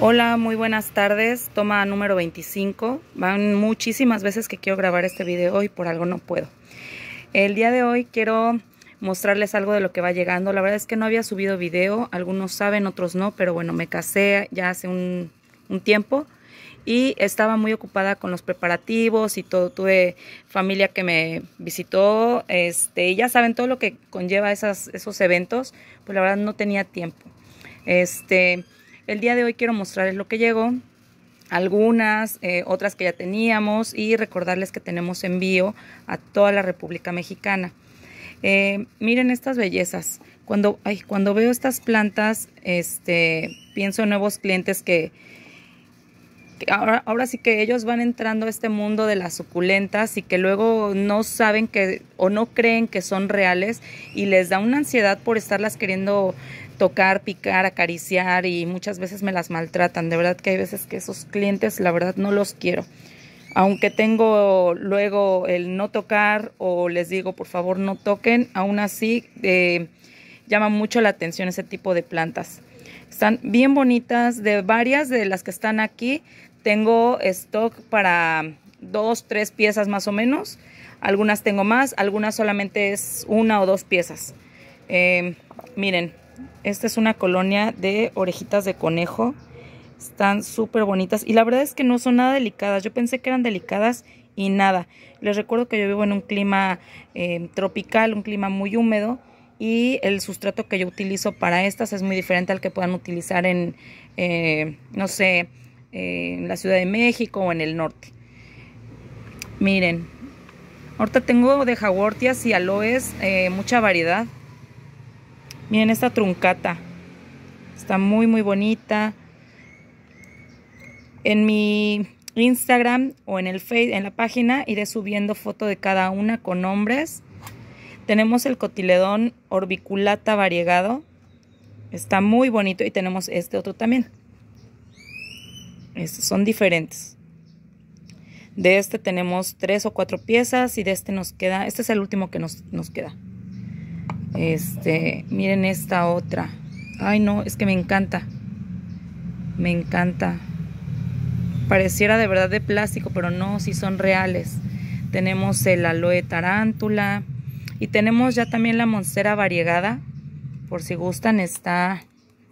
Hola, muy buenas tardes. Toma número 25. Van muchísimas veces que quiero grabar este video y por algo no puedo. El día de hoy quiero mostrarles algo de lo que va llegando. La verdad es que no había subido video. Algunos saben, otros no. Pero bueno, me casé ya hace un, tiempo. Y estaba muy ocupada con los preparativos y todo. Tuve familia que me visitó. Este, ya saben todo lo que conlleva esas, esos eventos. Pues la verdad no tenía tiempo. Este... El día de hoy quiero mostrarles lo que llegó, algunas, eh, otras que ya teníamos y recordarles que tenemos envío a toda la República Mexicana. Eh, miren estas bellezas. Cuando, ay, cuando veo estas plantas, este, pienso en nuevos clientes que, ahora, ahora, sí que ellos van entrando a este mundo de las suculentas y que luego no saben que o no creen que son reales y les da una ansiedad por estarlas queriendo tocar, picar, acariciar y muchas veces me las maltratan. De verdad que hay veces que esos clientes, la verdad, no los quiero. Aunque tengo luego el no tocar o les digo, por favor, no toquen, aún así eh, llama mucho la atención ese tipo de plantas. Están bien bonitas, de varias de las que están aquí, tengo stock para dos, tres piezas más o menos. Algunas tengo más, algunas solamente es una o dos piezas. Eh, miren, esta es una colonia de orejitas de conejo. Están súper bonitas y la verdad es que no son nada delicadas. Yo pensé que eran delicadas y nada. Les recuerdo que yo vivo en un clima eh, tropical, un clima muy húmedo y el sustrato que yo utilizo para estas es muy diferente al que puedan utilizar en, eh, no sé, eh, en la Ciudad de México o en el norte. Miren, ahorita tengo de jaguartias y aloes mucha variedad. Miren esta truncata. Está muy, muy bonita. En mi Instagram o en, el en la página iré subiendo foto de cada una con nombres. Tenemos el cotiledón orbiculata variegado. Está muy bonito y tenemos este otro también. Estos son diferentes. De este tenemos tres o cuatro piezas y de este nos queda, este es el último que nos, nos queda. Este, miren esta otra. Ay, no, es que me encanta. Me encanta. Pareciera de verdad de plástico, pero no, si son reales. Tenemos el aloe tarántula. Y tenemos ya también la moncera variegada. Por si gustan, está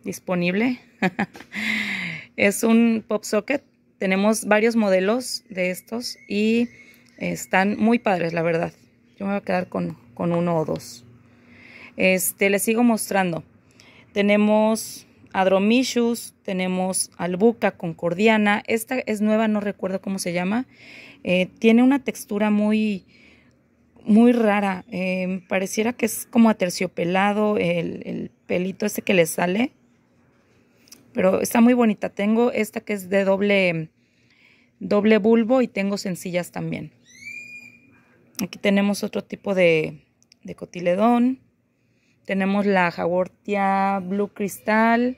disponible. es un pop socket. Tenemos varios modelos de estos y están muy padres, la verdad. Yo me voy a quedar con uno o dos. Este, les sigo mostrando. Tenemos adromichus, tenemos Albuca, Concordiana. Esta es nueva, no recuerdo cómo se llama. Eh, tiene una textura muy, muy rara. Eh, pareciera que es como aterciopelado el, el pelito ese que le sale. Pero está muy bonita. Tengo esta que es de doble, doble bulbo y tengo sencillas también. Aquí tenemos otro tipo de, de cotiledón tenemos la jaguartia blue cristal,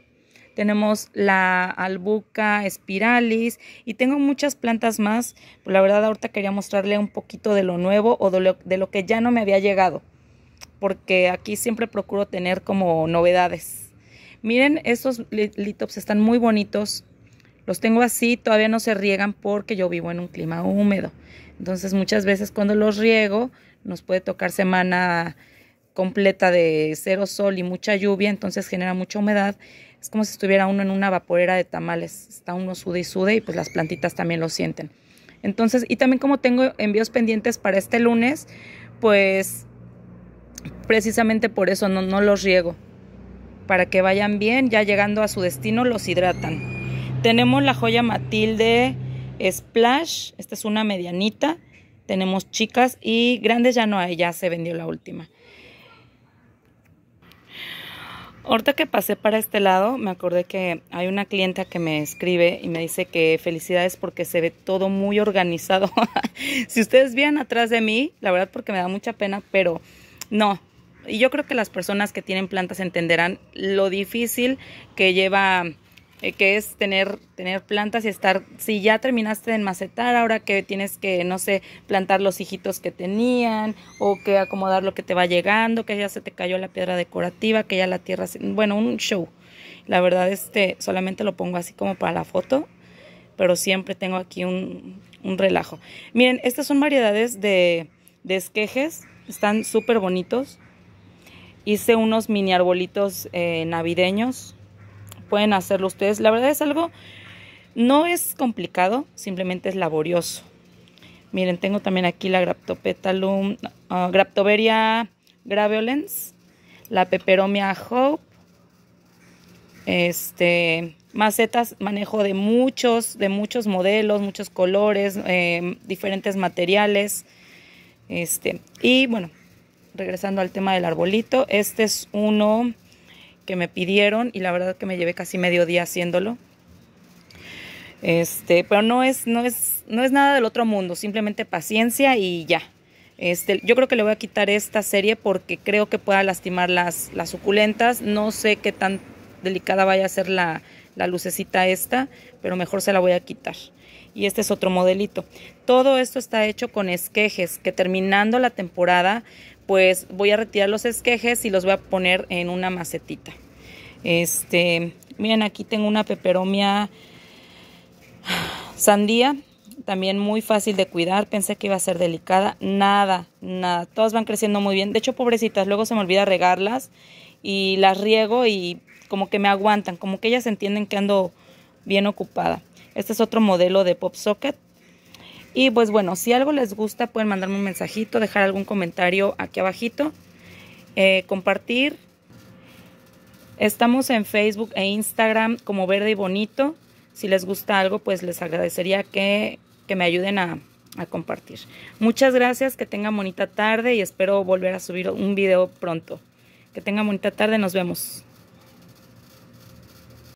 tenemos la albuca espiralis y tengo muchas plantas más. Pues la verdad ahorita quería mostrarle un poquito de lo nuevo o de lo, de lo que ya no me había llegado, porque aquí siempre procuro tener como novedades. Miren, estos litops están muy bonitos. Los tengo así, todavía no se riegan porque yo vivo en un clima húmedo. Entonces muchas veces cuando los riego nos puede tocar semana completa de cero sol y mucha lluvia, entonces genera mucha humedad. Es como si estuviera uno en una vaporera de tamales, está uno sude y sude y pues las plantitas también lo sienten. Entonces, y también como tengo envíos pendientes para este lunes, pues precisamente por eso no, no los riego. Para que vayan bien, ya llegando a su destino los hidratan. Tenemos la joya Matilde Splash, esta es una medianita. Tenemos chicas y grandes ya no hay, ya se vendió la última. Ahorita que pasé para este lado, me acordé que hay una clienta que me escribe y me dice que felicidades porque se ve todo muy organizado. si ustedes vienen atrás de mí, la verdad porque me da mucha pena, pero no. Y yo creo que las personas que tienen plantas entenderán lo difícil que lleva eh, que es tener, tener plantas y estar, si ya terminaste de macetar ahora que tienes que, no sé, plantar los hijitos que tenían o que acomodar lo que te va llegando, que ya se te cayó la piedra decorativa, que ya la tierra, bueno, un show. La verdad, este, solamente lo pongo así como para la foto, pero siempre tengo aquí un, relajo. Miren, estas son variedades de, esquejes, están súper bonitos. Hice unos mini arbolitos eh, navideños pueden hacerlo ustedes. La verdad es algo, no es complicado, simplemente es laborioso. Miren, tengo también aquí la Graptopetalum, uh, ah, Graptoberia graveolens, la Peperomia hope, este, macetas manejo de muchos, de muchos modelos, muchos colores, eh, diferentes materiales. Este, y bueno, regresando al tema del arbolito, este es uno que me pidieron y la verdad que me llevé casi medio día haciéndolo. Este, pero no es, no es, no es nada del otro mundo, simplemente paciencia y ya. Este, yo creo que le voy a quitar esta serie porque creo que pueda lastimar las, las suculentas. No sé qué tan delicada vaya a ser la, la lucecita esta, pero mejor se la voy a quitar y este es otro modelito. Todo esto está hecho con esquejes que terminando la temporada pues voy a retirar los esquejes y los voy a poner en una macetita. Este, miren aquí tengo una peperomia sandía, también muy fácil de cuidar, pensé que iba a ser delicada, nada, nada, todas van creciendo muy bien, de hecho pobrecitas, luego se me olvida regarlas y las riego y como que me aguantan, como que ellas entienden que ando bien ocupada. Este es otro modelo de Pop Socket. Y pues bueno, si algo les gusta pueden mandarme un mensajito, dejar algún comentario aquí abajito, eh, compartir. Estamos en Facebook e Instagram como Verde y Bonito. Si les gusta algo, pues les agradecería que, me ayuden a, a compartir. Muchas gracias, que tengan bonita tarde y espero volver a subir un video pronto. Que tengan bonita tarde, nos vemos.